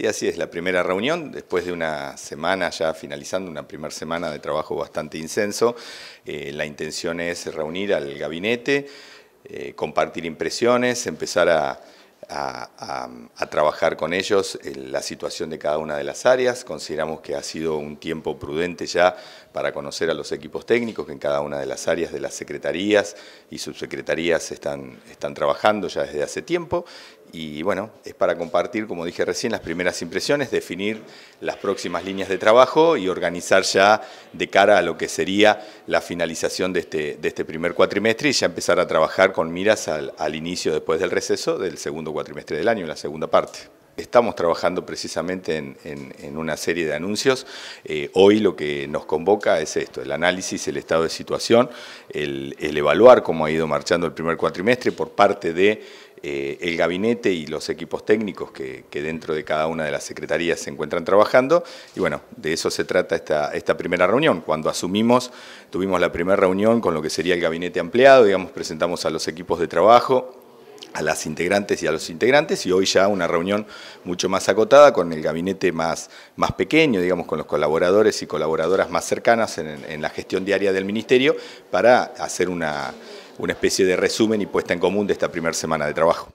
Y así es, la primera reunión, después de una semana ya finalizando, una primera semana de trabajo bastante incenso, eh, la intención es reunir al gabinete, eh, compartir impresiones, empezar a, trabajar con ellos en la situación de cada una de las áreas. Consideramos que ha sido un tiempo prudente ya para conocer a los equipos técnicos que en cada una de las áreas de las secretarías y subsecretarías están trabajando ya desde hace tiempo y bueno, es para compartir, como dije recién, las primeras impresiones, definir las próximas líneas de trabajo y organizar ya de cara a lo que sería la finalización de este, este primer cuatrimestre y ya empezar a trabajar con miras al, al inicio después del receso del segundo cuatrimestre del año, la segunda parte. Estamos trabajando precisamente en, una serie de anuncios. Eh, hoy lo que nos convoca es esto, el análisis, el estado de situación, el, evaluar cómo ha ido marchando el primer cuatrimestre por parte del eh, gabinete y los equipos técnicos que, dentro de cada una de las secretarías se encuentran trabajando. Y bueno, de eso se trata esta, esta primera reunión. Cuando asumimos, tuvimos la primera reunión con lo que sería el gabinete ampliado, digamos, presentamos a los equipos de trabajo, a las integrantes y a los integrantes y hoy ya una reunión mucho más acotada con el gabinete más, más pequeño, digamos, con los colaboradores y colaboradoras más cercanas en, la gestión diaria del Ministerio para hacer una, una especie de resumen y puesta en común de esta primera semana de trabajo.